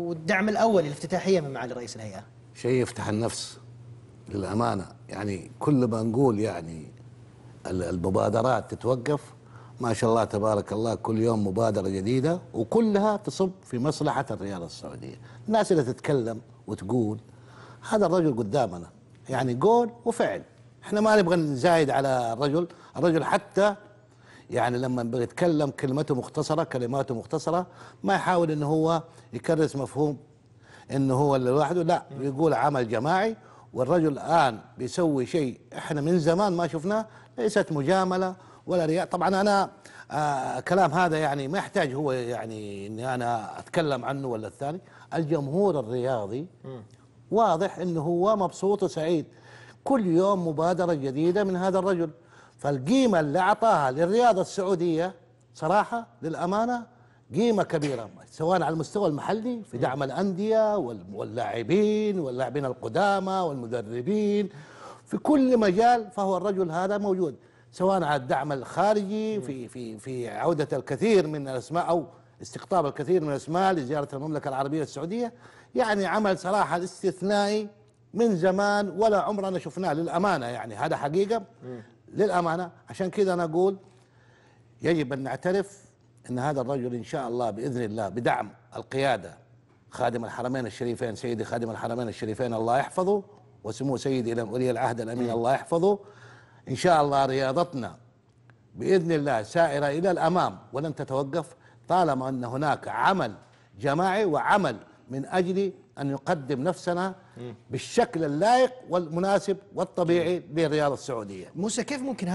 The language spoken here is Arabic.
والدعم الأول للافتتاحية من معالي رئيس الهيئة شيء يفتح النفس للأمانة يعني كل ما نقول يعني المبادرات تتوقف ما شاء الله تبارك الله كل يوم مبادرة جديدة وكلها تصب في مصلحة الرياضة السعودية الناس اللي تتكلم وتقول هذا الرجل قدامنا يعني قول وفعل احنا ما نبغى نزايد على الرجل الرجل حتى يعني لما بيتكلم كلمته مختصرة كلماته مختصرة ما يحاول ان هو يكرس مفهوم ان هو اللي لوحده لا بيقول عمل جماعي والرجل الان بيسوي شيء احنا من زمان ما شفناه ليست مجامله ولا رياء طبعا انا آه كلام هذا يعني ما يحتاج هو يعني اني انا اتكلم عنه ولا الثاني الجمهور الرياضي واضح انه هو مبسوط وسعيد كل يوم مبادره جديده من هذا الرجل فالقيمة اللي أعطاها للرياضة السعودية صراحة للأمانة قيمة كبيرة سواء على المستوى المحلي في دعم الأندية واللاعبين واللاعبين القدامى والمدربين في كل مجال فهو الرجل هذا موجود سواء على الدعم الخارجي في في في عودة الكثير من الأسماء أو استقطاب الكثير من الأسماء لزيارة المملكة العربية السعودية يعني عمل صراحة استثنائي من زمان ولا عمرنا شفناه للأمانة يعني هذا حقيقة للأمانة عشان كذا أنا أقول يجب أن نعترف أن هذا الرجل إن شاء الله بإذن الله بدعم القيادة خادم الحرمين الشريفين سيدي خادم الحرمين الشريفين الله يحفظه وسمو سيدي ولي العهد الأمين الله يحفظه إن شاء الله رياضتنا بإذن الله سائرة إلى الأمام ولن تتوقف طالما أن هناك عمل جماعي وعمل من أجل أن يقدم نفسنا بالشكل اللائق والمناسب والطبيعي للرياضه السعوديه موسى كيف ممكن